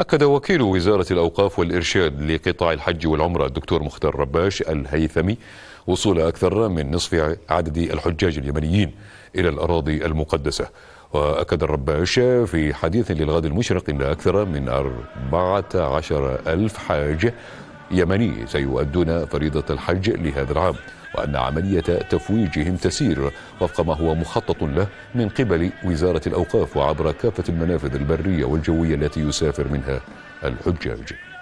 أكد وكيل وزارة الأوقاف والإرشاد لقطاع الحج والعمرة الدكتور مختار رباش الهيثمي وصول أكثر من نصف عدد الحجاج اليمنيين إلى الأراضي المقدسة وأكد الرباش في حديث للغد المشرق أن أكثر من 14 ألف حاج يمني سيؤدون فريضة الحج لهذا العام وأن عملية تفويجهم تسير وفق ما هو مخطط له من قبل وزارة الأوقاف وعبر كافة المنافذ البرية والجوية التي يسافر منها الحجاج